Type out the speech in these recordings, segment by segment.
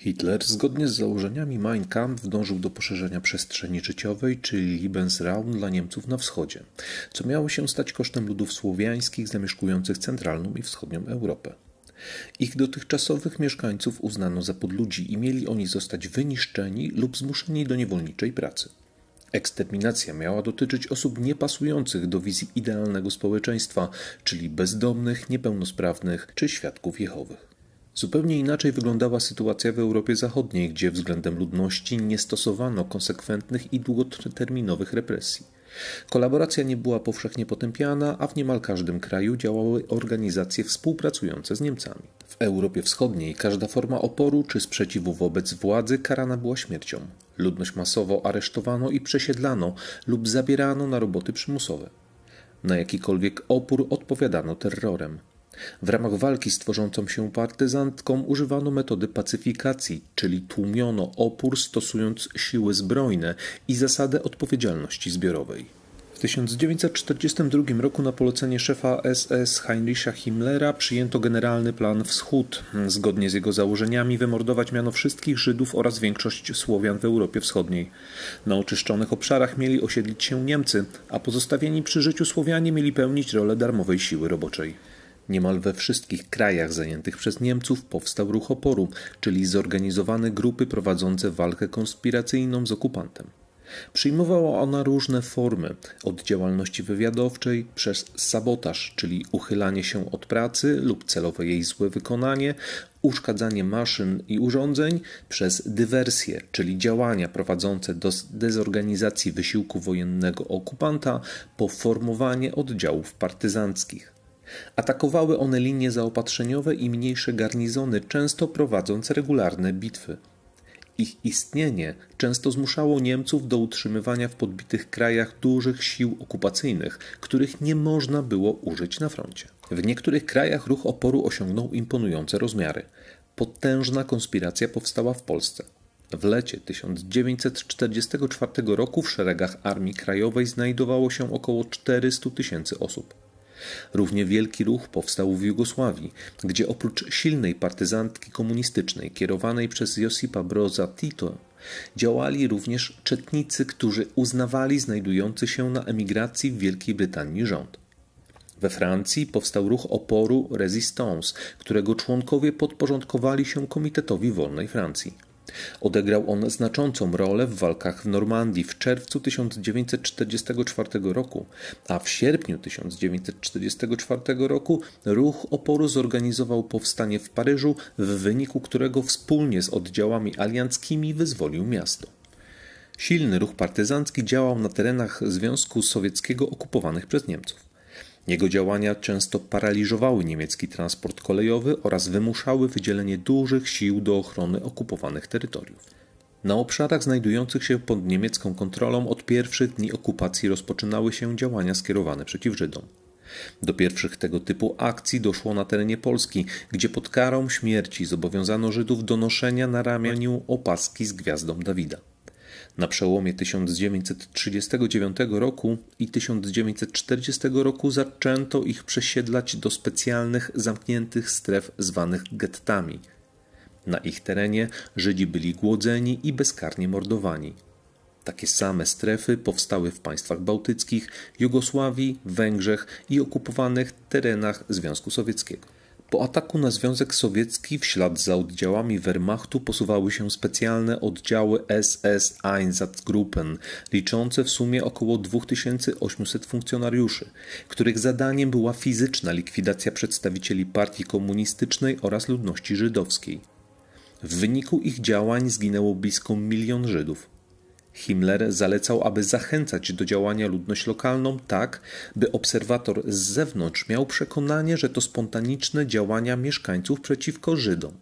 Hitler, zgodnie z założeniami Mein Kampf, dążył do poszerzenia przestrzeni życiowej, czyli Lebensraum dla Niemców na wschodzie, co miało się stać kosztem ludów słowiańskich zamieszkujących centralną i wschodnią Europę. Ich dotychczasowych mieszkańców uznano za podludzi i mieli oni zostać wyniszczeni lub zmuszeni do niewolniczej pracy. Eksterminacja miała dotyczyć osób niepasujących do wizji idealnego społeczeństwa, czyli bezdomnych, niepełnosprawnych czy świadków Jehowych. Zupełnie inaczej wyglądała sytuacja w Europie Zachodniej, gdzie względem ludności nie stosowano konsekwentnych i długoterminowych represji. Kolaboracja nie była powszechnie potępiana, a w niemal każdym kraju działały organizacje współpracujące z Niemcami. W Europie Wschodniej każda forma oporu czy sprzeciwu wobec władzy karana była śmiercią. Ludność masowo aresztowano i przesiedlano lub zabierano na roboty przymusowe. Na jakikolwiek opór odpowiadano terrorem. W ramach walki z tworzącą się partyzantką używano metody pacyfikacji, czyli tłumiono opór stosując siły zbrojne i zasadę odpowiedzialności zbiorowej. W 1942 roku na polecenie szefa SS Heinricha Himmlera przyjęto generalny plan Wschód. Zgodnie z jego założeniami wymordować miano wszystkich Żydów oraz większość Słowian w Europie Wschodniej. Na oczyszczonych obszarach mieli osiedlić się Niemcy, a pozostawieni przy życiu Słowianie mieli pełnić rolę darmowej siły roboczej. Niemal we wszystkich krajach zajętych przez Niemców powstał ruch oporu, czyli zorganizowane grupy prowadzące walkę konspiracyjną z okupantem. Przyjmowała ona różne formy, od działalności wywiadowczej przez sabotaż, czyli uchylanie się od pracy lub celowe jej złe wykonanie, uszkadzanie maszyn i urządzeń, przez dywersję, czyli działania prowadzące do dezorganizacji wysiłku wojennego okupanta, po formowanie oddziałów partyzanckich. Atakowały one linie zaopatrzeniowe i mniejsze garnizony, często prowadząc regularne bitwy. Ich istnienie często zmuszało Niemców do utrzymywania w podbitych krajach dużych sił okupacyjnych, których nie można było użyć na froncie. W niektórych krajach ruch oporu osiągnął imponujące rozmiary. Potężna konspiracja powstała w Polsce. W lecie 1944 roku w szeregach Armii Krajowej znajdowało się około 400 tysięcy osób. Równie wielki ruch powstał w Jugosławii, gdzie oprócz silnej partyzantki komunistycznej kierowanej przez Josipa Broza Tito działali również czetnicy, którzy uznawali znajdujący się na emigracji w Wielkiej Brytanii rząd. We Francji powstał ruch oporu Resistance, którego członkowie podporządkowali się Komitetowi Wolnej Francji. Odegrał on znaczącą rolę w walkach w Normandii w czerwcu 1944 roku, a w sierpniu 1944 roku ruch oporu zorganizował powstanie w Paryżu, w wyniku którego wspólnie z oddziałami alianckimi wyzwolił miasto. Silny ruch partyzancki działał na terenach Związku Sowieckiego okupowanych przez Niemców. Jego działania często paraliżowały niemiecki transport kolejowy oraz wymuszały wydzielenie dużych sił do ochrony okupowanych terytoriów. Na obszarach znajdujących się pod niemiecką kontrolą od pierwszych dni okupacji rozpoczynały się działania skierowane przeciw Żydom. Do pierwszych tego typu akcji doszło na terenie Polski, gdzie pod karą śmierci zobowiązano Żydów do noszenia na ramieniu opaski z gwiazdą Dawida. Na przełomie 1939 roku i 1940 roku zaczęto ich przesiedlać do specjalnych, zamkniętych stref zwanych gettami. Na ich terenie Żydzi byli głodzeni i bezkarnie mordowani. Takie same strefy powstały w państwach bałtyckich, Jugosławii, Węgrzech i okupowanych terenach Związku Sowieckiego. Po ataku na Związek Sowiecki w ślad za oddziałami Wehrmachtu posuwały się specjalne oddziały SS Einsatzgruppen, liczące w sumie około 2800 funkcjonariuszy, których zadaniem była fizyczna likwidacja przedstawicieli partii komunistycznej oraz ludności żydowskiej. W wyniku ich działań zginęło blisko milion Żydów. Himmler zalecał, aby zachęcać do działania ludność lokalną tak, by obserwator z zewnątrz miał przekonanie, że to spontaniczne działania mieszkańców przeciwko Żydom.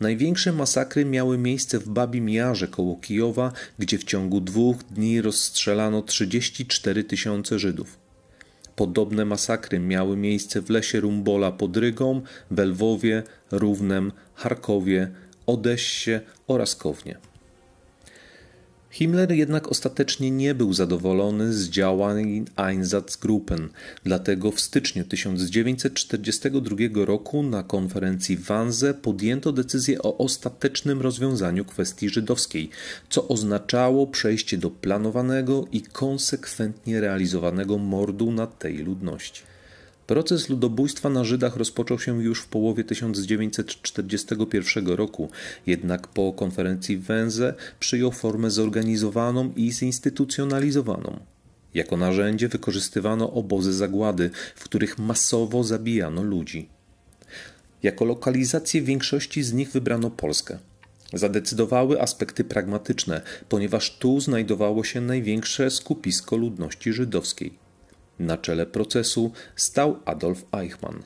Największe masakry miały miejsce w Babim Jarze koło Kijowa, gdzie w ciągu dwóch dni rozstrzelano 34 tysiące Żydów. Podobne masakry miały miejsce w lesie Rumbola pod Rygą, Belwowie, Równem, Charkowie, Odessie oraz Kownie. Himmler jednak ostatecznie nie był zadowolony z działań Einsatzgruppen, dlatego w styczniu 1942 roku na konferencji w podjęto decyzję o ostatecznym rozwiązaniu kwestii żydowskiej, co oznaczało przejście do planowanego i konsekwentnie realizowanego mordu na tej ludności. Proces ludobójstwa na Żydach rozpoczął się już w połowie 1941 roku, jednak po konferencji w Węze przyjął formę zorganizowaną i zinstytucjonalizowaną. Jako narzędzie wykorzystywano obozy zagłady, w których masowo zabijano ludzi. Jako lokalizację większości z nich wybrano Polskę. Zadecydowały aspekty pragmatyczne, ponieważ tu znajdowało się największe skupisko ludności żydowskiej. Na czele procesu stał Adolf Eichmann.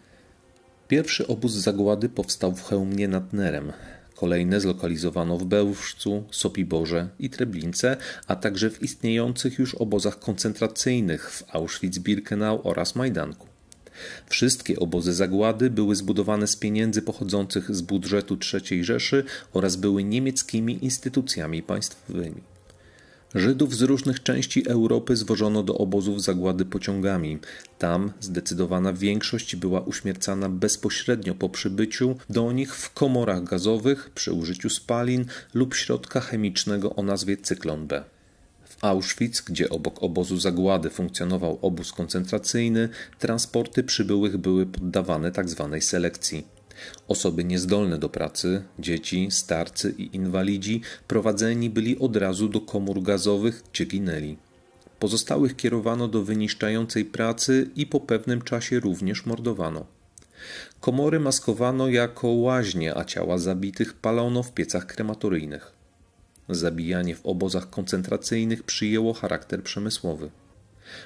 Pierwszy obóz zagłady powstał w Chełmnie nad Nerem. Kolejne zlokalizowano w Bełżcu, Sopiborze i Treblince, a także w istniejących już obozach koncentracyjnych w Auschwitz-Birkenau oraz Majdanku. Wszystkie obozy zagłady były zbudowane z pieniędzy pochodzących z budżetu III Rzeszy oraz były niemieckimi instytucjami państwowymi. Żydów z różnych części Europy zwożono do obozów zagłady pociągami. Tam zdecydowana większość była uśmiercana bezpośrednio po przybyciu do nich w komorach gazowych przy użyciu spalin lub środka chemicznego o nazwie cyklon B. W Auschwitz, gdzie obok obozu zagłady funkcjonował obóz koncentracyjny, transporty przybyłych były poddawane tzw. Tak selekcji. Osoby niezdolne do pracy, dzieci, starcy i inwalidzi prowadzeni byli od razu do komór gazowych, gdzie ginęli. Pozostałych kierowano do wyniszczającej pracy i po pewnym czasie również mordowano. Komory maskowano jako łaźnie, a ciała zabitych palono w piecach krematoryjnych. Zabijanie w obozach koncentracyjnych przyjęło charakter przemysłowy.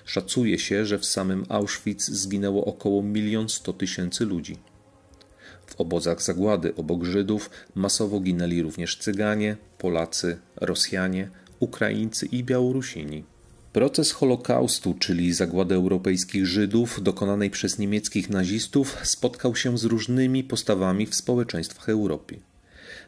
Szacuje się, że w samym Auschwitz zginęło około milion sto tysięcy ludzi. W obozach zagłady obok Żydów masowo ginęli również Cyganie, Polacy, Rosjanie, Ukraińcy i Białorusini. Proces Holokaustu, czyli zagłady europejskich Żydów dokonanej przez niemieckich nazistów, spotkał się z różnymi postawami w społeczeństwach Europy.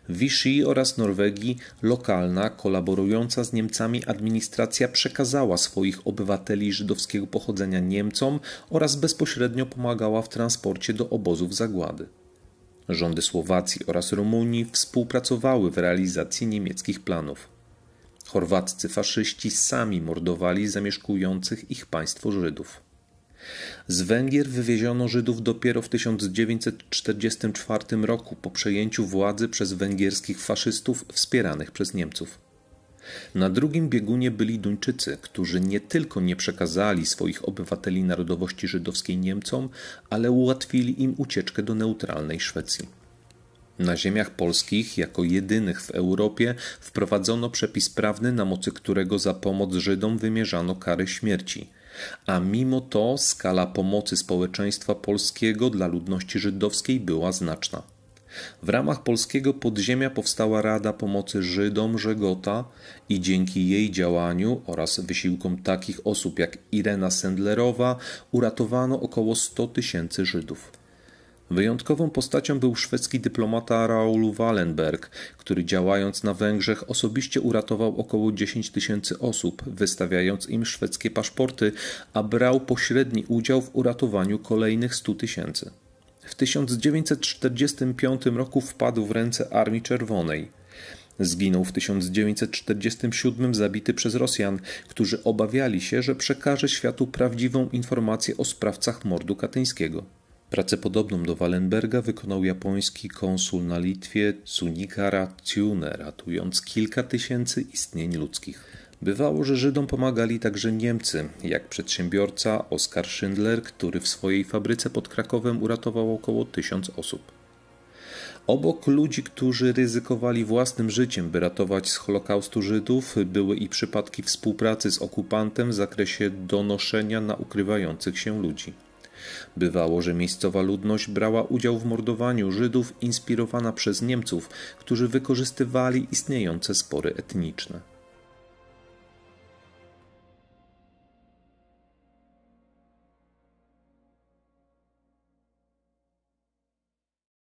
W Vichy oraz Norwegii lokalna, kolaborująca z Niemcami administracja przekazała swoich obywateli żydowskiego pochodzenia Niemcom oraz bezpośrednio pomagała w transporcie do obozów zagłady. Rządy Słowacji oraz Rumunii współpracowały w realizacji niemieckich planów. Chorwaccy faszyści sami mordowali zamieszkujących ich państwo Żydów. Z Węgier wywieziono Żydów dopiero w 1944 roku po przejęciu władzy przez węgierskich faszystów wspieranych przez Niemców. Na drugim biegunie byli Duńczycy, którzy nie tylko nie przekazali swoich obywateli narodowości żydowskiej Niemcom, ale ułatwili im ucieczkę do neutralnej Szwecji. Na ziemiach polskich, jako jedynych w Europie, wprowadzono przepis prawny, na mocy którego za pomoc Żydom wymierzano kary śmierci. A mimo to skala pomocy społeczeństwa polskiego dla ludności żydowskiej była znaczna. W ramach polskiego podziemia powstała Rada Pomocy Żydom Żegota i dzięki jej działaniu oraz wysiłkom takich osób jak Irena Sendlerowa uratowano około 100 tysięcy Żydów. Wyjątkową postacią był szwedzki dyplomata Raoul Wallenberg, który działając na Węgrzech osobiście uratował około 10 tysięcy osób, wystawiając im szwedzkie paszporty, a brał pośredni udział w uratowaniu kolejnych 100 tysięcy w 1945 roku wpadł w ręce Armii Czerwonej. Zginął w 1947 zabity przez Rosjan, którzy obawiali się, że przekaże światu prawdziwą informację o sprawcach mordu katyńskiego. Pracę podobną do Wallenberga wykonał japoński konsul na Litwie Tsunikara Tsune, ratując kilka tysięcy istnień ludzkich. Bywało, że Żydom pomagali także Niemcy, jak przedsiębiorca Oskar Schindler, który w swojej fabryce pod Krakowem uratował około tysiąc osób. Obok ludzi, którzy ryzykowali własnym życiem, by ratować z Holokaustu Żydów, były i przypadki współpracy z okupantem w zakresie donoszenia na ukrywających się ludzi. Bywało, że miejscowa ludność brała udział w mordowaniu Żydów inspirowana przez Niemców, którzy wykorzystywali istniejące spory etniczne.